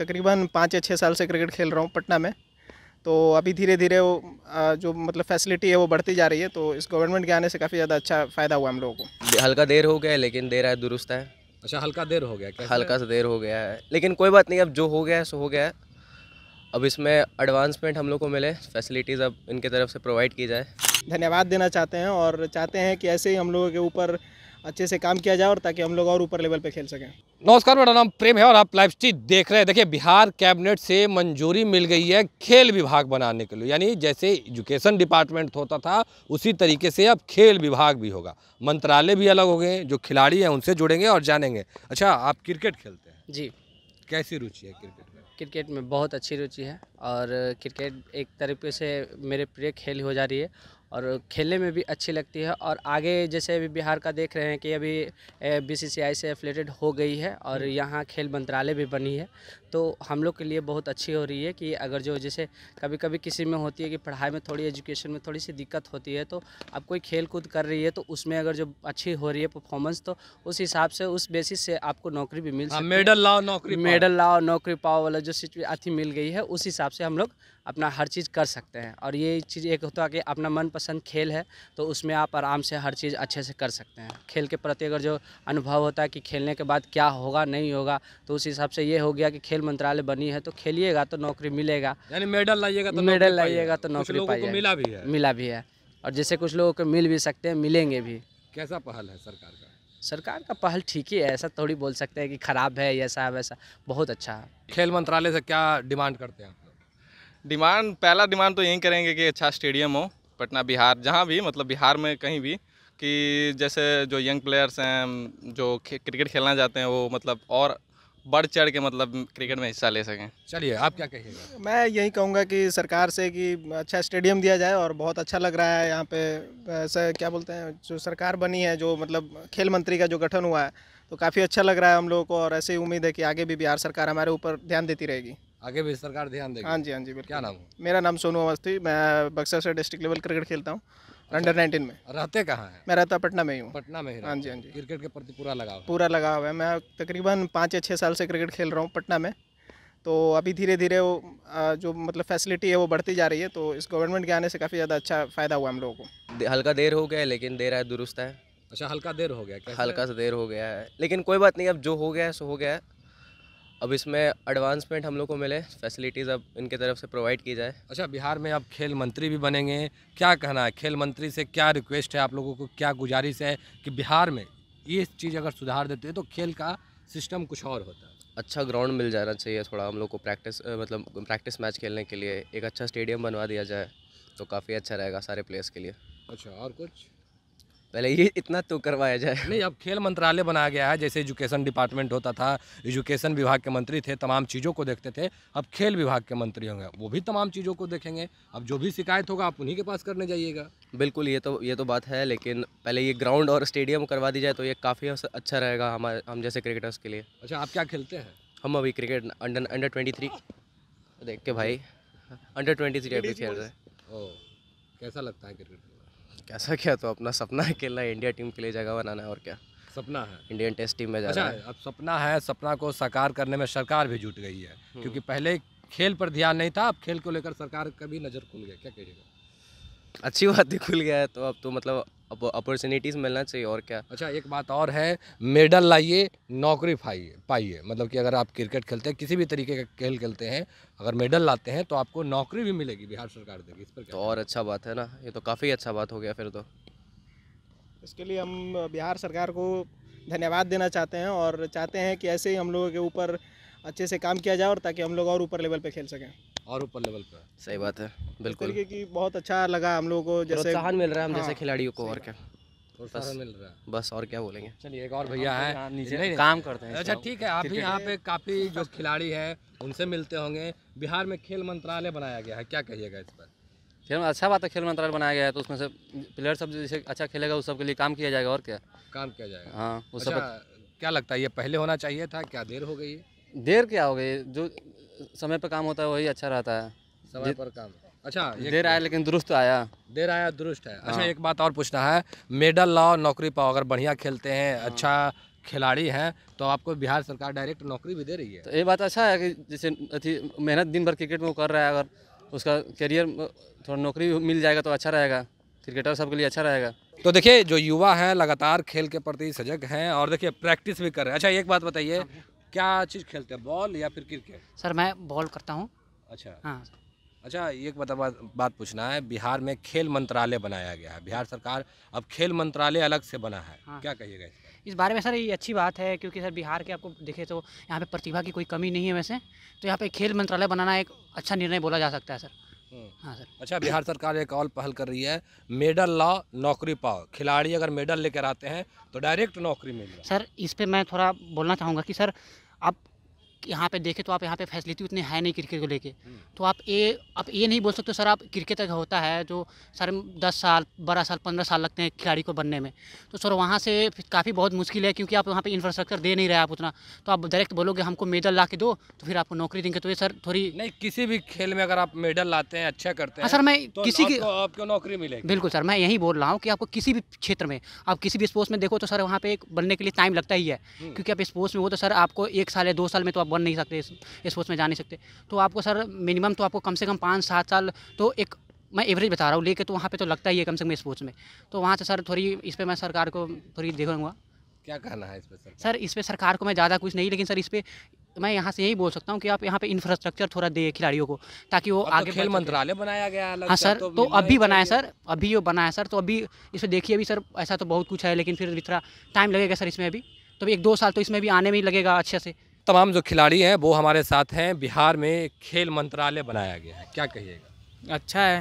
तकरीबन पाँच या छः साल से क्रिकेट खेल रहा हूँ पटना में तो अभी धीरे धीरे वो जो मतलब फैसिलिटी है वो बढ़ती जा रही है तो इस गवर्नमेंट के आने से काफ़ी ज़्यादा अच्छा फ़ायदा हुआ हम लोगों को हल्का देर हो गया है लेकिन देर है दुरुस्त है अच्छा हल्का देर हो गया क्या हल्का सा देर हो गया है लेकिन कोई बात नहीं अब जो हो गया है सो हो गया है अब इसमें एडवांसमेंट हम लोग को मिले फैसिलिटीज़ अब इनके तरफ से प्रोवाइड की जाए धन्यवाद देना चाहते हैं और चाहते हैं कि ऐसे ही हम लोगों के ऊपर अच्छे से काम किया जाए और ताकि हम लोग और ऊपर लेवल पे खेल सकें नमस्कार मेरा नाम प्रेम है और आप लाइव स्ट्रीट देख रहे हैं देखिए बिहार कैबिनेट से मंजूरी मिल गई है खेल विभाग बनाने के लिए यानी जैसे एजुकेशन डिपार्टमेंट होता था उसी तरीके से अब खेल विभाग भी होगा मंत्रालय भी अलग हो गए जो खिलाड़ी हैं उनसे जुड़ेंगे और जानेंगे अच्छा आप क्रिकेट खेलते हैं जी कैसी रुचि है क्रिकेट में क्रिकेट में बहुत अच्छी रुचि है और क्रिकेट एक तरीके से मेरे प्रिय खेल हो जा रही है और खेलने में भी अच्छी लगती है और आगे जैसे अभी बिहार का देख रहे हैं कि अभी बीसीसीआई से एफिलेटेड हो गई है और हम्म। यहाँ खेल मंत्रालय भी बनी है तो हम लोग के लिए बहुत अच्छी हो रही है कि अगर जो जैसे कभी कभी किसी में होती है कि पढ़ाई में थोड़ी एजुकेशन में थोड़ी सी दिक्कत होती है तो अब कोई खेल कूद कर रही है तो उसमें अगर जो अच्छी हो रही है परफॉर्मेंस तो उस हिसाब से उस बेसिस से आपको नौकरी भी मिल हाँ, सकती है मेडल लाओ नौकरी मेडल लाओ नौकरी पाओ वाला जो अथी मिल गई है उस हिसाब से हम लोग अपना हर चीज़ कर सकते हैं और ये चीज़ एक होता है कि अपना मनपसंद खेल है तो उसमें आप आराम से हर चीज़ अच्छे से कर सकते हैं खेल के प्रति अगर जो अनुभव होता है कि खेलने के बाद क्या होगा नहीं होगा तो उस हिसाब से ये हो गया कि खेल मंत्रालय बनी है तो खेलिएगा तो नौकरी मिलेगा यानी मेडल लाइएगा तो मेडल लाइएगा तो नौकरी पाइएगा मिला भी है मिला भी है और जैसे कुछ लोगों को मिल भी सकते हैं मिलेंगे भी कैसा पहल है सरकार का सरकार का पहल ठीक ही है ऐसा थोड़ी बोल सकते हैं कि खराब है ऐसा वैसा बहुत अच्छा है खेल मंत्रालय से क्या डिमांड करते हैं डिमांड पहला डिमांड तो यही करेंगे कि अच्छा स्टेडियम हो पटना बिहार जहाँ भी मतलब बिहार में कहीं भी कि जैसे जो यंग प्लेयर्स हैं जो क्रिकेट खेलना चाहते हैं वो मतलब और बढ़ चढ़ के मतलब क्रिकेट में हिस्सा ले सकें चलिए आप क्या कहिएगा मैं यही कहूँगा कि सरकार से कि अच्छा स्टेडियम दिया जाए और बहुत अच्छा लग रहा है यहाँ पे ऐसा क्या बोलते हैं जो सरकार बनी है जो मतलब खेल मंत्री का जो गठन हुआ है तो काफ़ी अच्छा लग रहा है हम लोगों को और ऐसे ही उम्मीद है कि आगे भी बिहार सरकार हमारे ऊपर ध्यान देती रहेगी आगे भी सरकार ध्यान देगी हाँ जी हाँ जी बिल्कुल क्या नाम मेरा नाम सोनू अवस्थी मैं बक्सर से डिस्ट्रिक्ट लेवल क्रिकेट खेलता हूँ अंडर अच्छा। नाइनटीन में रहते कहाँ हैं मैं रहता पटना में ही हूँ पटना में हाँ जी हाँ जी क्रिकेट के प्रति पूरा लगाव पूरा लगाव है मैं तकरीबन पाँच या छः साल से क्रिकेट खेल रहा हूँ पटना में तो अभी धीरे धीरे वो जो मतलब फैसिलिटी है वो बढ़ती जा रही है तो इस गवर्नमेंट के आने से काफ़ी ज़्यादा अच्छा फ़ायदा हुआ हम लोगों को हल्का देर हो गया है लेकिन देर है दुरुस्त है अच्छा हल्का देर हो गया हल्का सा देर हो गया है लेकिन कोई बात नहीं अब जो हो गया है सो हो गया है अब इसमें एडवांसमेंट हम लोग को मिले फैसिलिटीज़ अब इनके तरफ से प्रोवाइड की जाए अच्छा बिहार में अब खेल मंत्री भी बनेंगे क्या कहना है खेल मंत्री से क्या रिक्वेस्ट है आप लोगों को क्या गुजारिश है कि बिहार में ये चीज़ अगर सुधार देते हैं तो खेल का सिस्टम कुछ और होता है अच्छा ग्राउंड मिल जाना चाहिए थोड़ा हम लोग को प्रैक्टिस मतलब प्रैक्टिस मैच खेलने के लिए एक अच्छा स्टेडियम बनवा दिया जाए तो काफ़ी अच्छा रहेगा सारे प्लेयर्स के लिए अच्छा और कुछ पहले ये इतना तो करवाया जाए नहीं अब खेल मंत्रालय बनाया गया है जैसे एजुकेशन डिपार्टमेंट होता था एजुकेशन विभाग के मंत्री थे तमाम चीज़ों को देखते थे अब खेल विभाग के मंत्री होंगे वो भी तमाम चीज़ों को देखेंगे अब जो भी शिकायत होगा आप उन्हीं के पास करने जाइएगा बिल्कुल ये तो ये तो बात है लेकिन पहले ये ग्राउंड और स्टेडियम करवा दी जाए तो ये काफ़ी अच्छा रहेगा हमारे हम जैसे क्रिकेटर्स के लिए अच्छा आप क्या खेलते हैं हम अभी cricket under under twenty three देख के भाई अंडर ट्वेंटी थ्री खेल रहे हैं ओह कैसा लगता है क्रिकेट कैसा क्या तो अपना सपना है खेलना इंडिया टीम के लिए जगह बनाना है और क्या सपना है इंडियन टेस्ट टीम में जाना अच्छा, है अब सपना है सपना को साकार करने में सरकार भी जुट गई है हम्म। क्योंकि पहले खेल पर ध्यान नहीं था अब खेल को लेकर सरकार का भी नज़र खुल गया क्या कहिएगा अच्छी बात ही खुल गया है तो अब तो मतलब अपॉर्चुनिटीज़ मिलना चाहिए और क्या अच्छा एक बात और है मेडल लाइए नौकरी पाइए पाइए मतलब कि अगर आप क्रिकेट खेलते हैं किसी भी तरीके का खेल खेलते हैं अगर मेडल लाते हैं तो आपको नौकरी भी मिलेगी बिहार सरकार देगी इस पर तो और अच्छा बात है ना ये तो काफ़ी अच्छा बात हो गया फिर तो इसके लिए हम बिहार सरकार को धन्यवाद देना चाहते हैं और चाहते हैं कि ऐसे ही हम लोगों के ऊपर अच्छे से काम किया जाए और ताकि हम लोग और ऊपर लेवल पर खेल सकें और ऊपर लेवल पर सही बात है बिल्कुल क्योंकि बहुत अच्छा लगा हम लोगों को जैसे प्रोत्साहन मिल रहा है हम जैसे हाँ। खिलाड़ियों को और क्या बस मिल रहा है बस और क्या बोलेंगे चलिए एक और भैया हाँ, है हाँ, नीचे काम करते हैं अच्छा ठीक है आप भी यहाँ पे काफ़ी जो खिलाड़ी है उनसे मिलते होंगे बिहार में खेल मंत्रालय बनाया गया है क्या कहिएगा इस पर खेल अच्छा बात है खेल मंत्रालय बनाया गया है तो उसमें से प्लेयर सब जैसे अच्छा खेलेगा उस सबके लिए काम किया जाएगा और क्या काम किया जाएगा हाँ उस अच्छा, क्या लगता है ये पहले होना चाहिए था क्या देर हो गई है देर क्या हो गई जो समय पर काम होता है वही अच्छा रहता है समय पर काम अच्छा देर आया लेकिन दुरुस्त आया देर आया दुरुस्त है अच्छा हाँ। एक बात और पूछना है मेडल लाओ नौकरी पाओ अगर बढ़िया खेलते हैं हाँ। अच्छा खिलाड़ी हैं तो आपको बिहार सरकार डायरेक्ट नौकरी भी दे रही है तो ये बात अच्छा है कि जैसे अथी मेहनत दिन भर क्रिकेट में कर रहा है अगर उसका करियर थोड़ा नौकरी मिल जाएगा तो अच्छा रहेगा क्रिकेटर सबके लिए अच्छा रहेगा तो देखिए जो युवा हैं लगातार खेल के प्रति सजग हैं और देखिए प्रैक्टिस भी कर रहे हैं अच्छा एक बात बताइए क्या चीज़ खेलते हैं बॉल या फिर क्रिकेट सर मैं बॉल करता हूँ अच्छा हाँ अच्छा एक बता बात, बात पूछना है बिहार में खेल मंत्रालय बनाया गया है बिहार सरकार अब खेल मंत्रालय अलग से बना है हाँ। क्या कहिएगा इस, इस बारे में सर ये अच्छी बात है क्योंकि सर बिहार के आपको देखे तो यहाँ पे प्रतिभा की कोई कमी नहीं है वैसे तो यहाँ पे खेल मंत्रालय बनाना एक अच्छा निर्णय बोला जा सकता है सर हाँ सर अच्छा बिहार सरकार एक और पहल कर रही है मेडल लाओ नौकरी पाओ खिलाड़ी अगर मेडल लेकर आते हैं तो डायरेक्ट नौकरी मिले सर इस पर मैं थोड़ा बोलना चाहूँगा कि सर आप यहाँ पे देखें तो आप यहाँ पे फैसिलिटी उतनी है नहीं क्रिकेट को लेके तो आप ये आप ये नहीं बोल सकते सर आप क्रिकेट का होता है जो सर दस साल बारह साल पंद्रह साल लगते हैं खिलाड़ी को बनने में तो सर वहाँ से काफ़ी बहुत मुश्किल है क्योंकि आप वहाँ पे इंफ्रास्ट्रक्चर दे नहीं रहे आप उतना तो आप डायरेक्ट बोलोगे हमको मेडल ला के दो तो फिर आपको नौकरी देंगे तो ये सर थोड़ी नहीं किसी भी खेल में अगर आप मेडल लाते हैं अच्छा करते हाँ, हैं सर मैं तो किसी की आपको नौकरी मिले बिल्कुल सर मैं यही बोल रहा हूँ कि आपको किसी भी क्षेत्र में आप किसी भी स्पोर्ट्स में देखो तो सर वहाँ पे बनने के लिए टाइम लगता ही है हम्म। क्योंकि आप स्पोर्ट्स में हो तो सर आपको एक साल या दो साल में तो आप मतलब बन नहीं सकते इस पोस्ट में जा नहीं सकते तो आपको सर मिनिमम तो आपको कम से कम पाँच सात साल तो एक मैं एवरेज बता रहा हूँ लेके तो वहाँ पे तो लगता ही है कम से कम स्पोर्ट्स में तो वहाँ से सर थोड़ी इस पर मैं सरकार को थोड़ी देखूँगा क्या कहना है इस पर सर इस पर सरकार को मैं ज़्यादा कुछ नहीं लेकिन सर इस पर मैं यहाँ से यही बोल सकता हूँ कि आप यहाँ पे इंफ्रास्ट्रक्चर थोड़ा दे खिलाड़ियों को ताकि वो तो आगे खेल मंत्रालय बनाया गया हाँ सर तो, तो अभी बनाया सर अभी वो बनाया सर तो अभी इस पर देखिए अभी सर ऐसा तो बहुत कुछ है लेकिन फिर थोड़ा टाइम लगेगा सर इसमें अभी तो अभी एक दो साल तो इसमें भी आने में ही लगेगा अच्छे से तमाम जो खिलाड़ी हैं वो हमारे साथ हैं बिहार में खेल मंत्रालय बनाया गया है क्या कहिएगा अच्छा है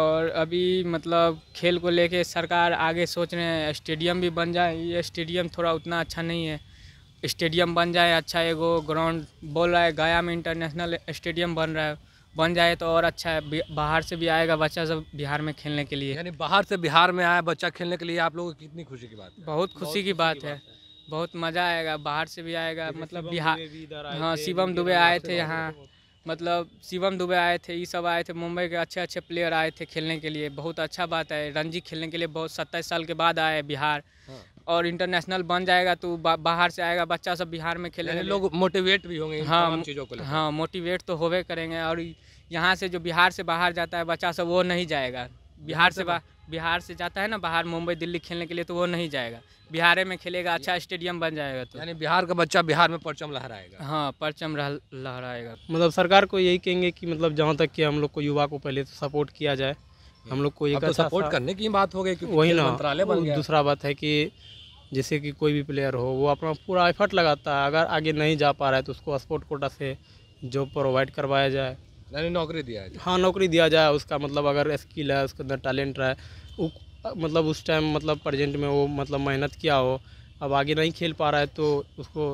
और अभी मतलब खेल को लेके सरकार आगे सोच रहे हैं स्टेडियम भी बन जाए ये स्टेडियम थोड़ा उतना अच्छा नहीं है स्टेडियम बन जाए अच्छा है एगो ग्राउंड बोल रहा है गया में इंटरनेशनल स्टेडियम बन रहा है बन जाए तो और अच्छा है बाहर से भी आएगा बच्चा सब बिहार में खेलने के लिए यानी बाहर से बिहार में आया बच्चा खेलने के लिए आप लोगों की कितनी खुशी की बात है बहुत खुशी की बात है बहुत मज़ा आएगा बाहर से भी आएगा मतलब बिहार हाँ शिवम दुबे आए थे यहाँ मतलब शिवम दुबे आए थे ये सब आए थे मुंबई के अच्छे अच्छे प्लेयर आए थे खेलने के लिए बहुत अच्छा बात है रणजी खेलने के लिए बहुत सत्ताईस साल के बाद आए बिहार हाँ। और इंटरनेशनल बन जाएगा तो बाहर से आएगा बच्चा सब बिहार में खेलेंगे लोग मोटिवेट भी होंगे हाँ चीज़ों को हाँ मोटिवेट तो होवे करेंगे और यहाँ से जो बिहार से बाहर जाता है बच्चा सब वो नहीं जाएगा बिहार से तो बाहर बिहार से जाता है ना बाहर मुंबई दिल्ली खेलने के लिए तो वो नहीं जाएगा बिहार में खेलेगा अच्छा स्टेडियम बन जाएगा तो यानी बिहार का बच्चा बिहार में परचम लहराएगा हाँ परचम लहराएगा मतलब सरकार को यही कहेंगे कि मतलब जहाँ तक कि हम लोग को युवा को पहले तो सपोर्ट किया जाए हम लोग को एक तो अच्छा सपोर्ट करने की बात हो गई वही ना मंत्रालय दूसरा बात है कि जैसे कि कोई भी प्लेयर हो वो अपना पूरा एफर्ट लगाता है अगर आगे नहीं जा पा रहा है तो उसको स्पोर्ट कोटा से जॉब प्रोवाइड करवाया जाए यानी नौकरी दिया जाए हाँ नौकरी दिया जाए उसका मतलब अगर स्किल है उसके अंदर टैलेंट रहा है मतलब उस टाइम मतलब प्रजेंट में वो मतलब मेहनत किया हो अब आगे नहीं खेल पा रहा है तो उसको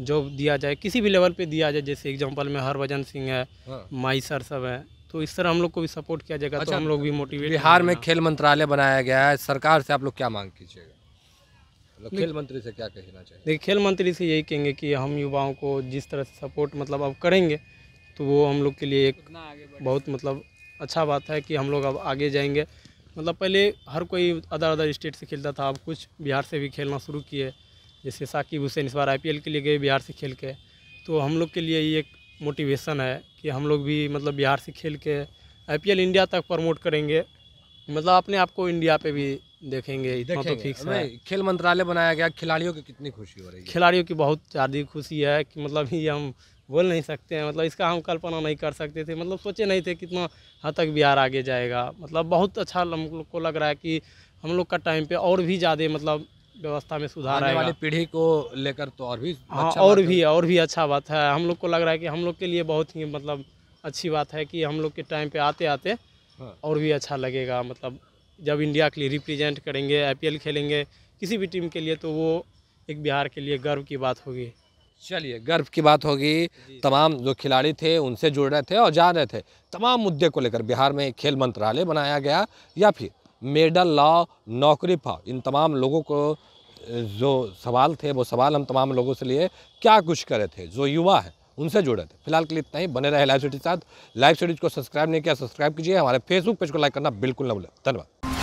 जॉब दिया जाए किसी भी लेवल पे दिया जाए जैसे एग्जांपल में हरभजन सिंह है हाँ। माई सर सब है तो इस तरह हम लोग को भी सपोर्ट किया जाएगा तो अच्छा, तो हम लोग भी मोटिवेट बिहार में खेल मंत्रालय बनाया गया है सरकार से आप लोग क्या मांग कीजिएगा मतलब खेल मंत्री से क्या कहना चाहिए देखिए खेल मंत्री से यही कहेंगे कि हम युवाओं को जिस तरह से सपोर्ट मतलब अब करेंगे तो वो हम लोग के लिए एक बहुत मतलब अच्छा बात है कि हम लोग अब आगे जाएंगे मतलब पहले हर कोई अदर अदर स्टेट से खेलता था अब कुछ बिहार से भी खेलना शुरू किए जैसे साकिब हुसैन इस बार आई के लिए गए बिहार से खेल के तो हम लोग के लिए ये एक मोटिवेशन है कि हम लोग भी मतलब बिहार से खेल के आई इंडिया तक प्रमोट करेंगे मतलब अपने आप को इंडिया पे भी देखेंगे तो देखेंगे फिक्स है खेल मंत्रालय बनाया गया खिलाड़ियों की कितनी खुशी हो रही है खिलाड़ियों की बहुत ज़्यादा खुशी है कि मतलब ये हम बोल नहीं सकते हैं मतलब इसका हम कल्पना नहीं कर सकते थे मतलब सोचे नहीं थे कितना हद तक बिहार आगे जाएगा मतलब बहुत अच्छा हम लोग को लग रहा है कि हम लोग का टाइम पे और भी ज़्यादा मतलब व्यवस्था में सुधार आने वाली पीढ़ी को लेकर तो और भी हाँ अच्छा और भी और भी अच्छा बात है हम लोग को लग रहा है कि हम लोग के लिए बहुत ही मतलब अच्छी बात है कि हम लोग के टाइम पे आते आते हाँ। और भी अच्छा लगेगा मतलब जब इंडिया के लिए रिप्रेजेंट करेंगे आईपीएल खेलेंगे किसी भी टीम के लिए तो वो एक बिहार के लिए गर्व की बात होगी चलिए गर्व की बात होगी तमाम जो खिलाड़ी थे उनसे जुड़ रहे थे और जा रहे थे तमाम मुद्दे को लेकर बिहार में खेल मंत्रालय बनाया गया या फिर मेडल लॉ नौकरी पाओ इन तमाम लोगों को जो सवाल थे वो सवाल हम तमाम लोगों से लिए क्या कुछ करे थे जो युवा है उनसे जुड़े थे फिलहाल के लिए इतना ही बने रहे लाइव स्टडीज के साथ लाइव स्टडीज को सब्सक्राइब नहीं किया सब्सक्राइब कीजिए हमारे फेसबुक पेज को लाइक करना बिल्कुल न भूलें धन्यवाद